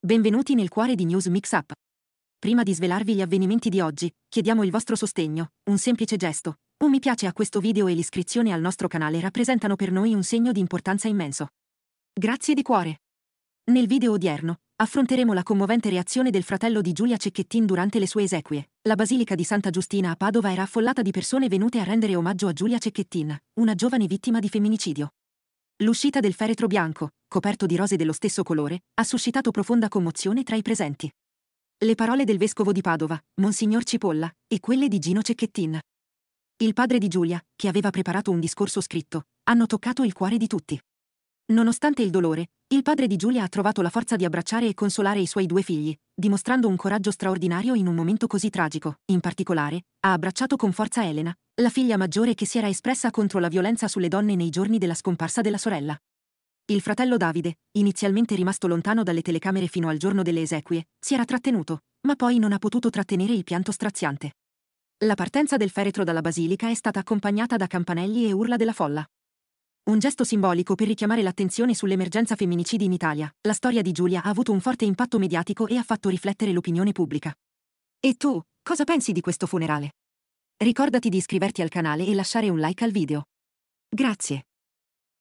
Benvenuti nel cuore di News Mixup. Prima di svelarvi gli avvenimenti di oggi, chiediamo il vostro sostegno, un semplice gesto. Un mi piace a questo video e l'iscrizione al nostro canale rappresentano per noi un segno di importanza immenso. Grazie di cuore. Nel video odierno, affronteremo la commovente reazione del fratello di Giulia Cecchettin durante le sue esequie. La Basilica di Santa Giustina a Padova era affollata di persone venute a rendere omaggio a Giulia Cecchettin, una giovane vittima di femminicidio. L'uscita del feretro bianco, coperto di rose dello stesso colore, ha suscitato profonda commozione tra i presenti. Le parole del vescovo di Padova, Monsignor Cipolla, e quelle di Gino Cecchettin. Il padre di Giulia, che aveva preparato un discorso scritto, hanno toccato il cuore di tutti. Nonostante il dolore, il padre di Giulia ha trovato la forza di abbracciare e consolare i suoi due figli, dimostrando un coraggio straordinario in un momento così tragico. In particolare, ha abbracciato con forza Elena, la figlia maggiore che si era espressa contro la violenza sulle donne nei giorni della scomparsa della sorella. Il fratello Davide, inizialmente rimasto lontano dalle telecamere fino al giorno delle esequie, si era trattenuto, ma poi non ha potuto trattenere il pianto straziante. La partenza del feretro dalla basilica è stata accompagnata da campanelli e urla della folla. Un gesto simbolico per richiamare l'attenzione sull'emergenza femminicidi in Italia, la storia di Giulia ha avuto un forte impatto mediatico e ha fatto riflettere l'opinione pubblica. E tu, cosa pensi di questo funerale? Ricordati di iscriverti al canale e lasciare un like al video. Grazie.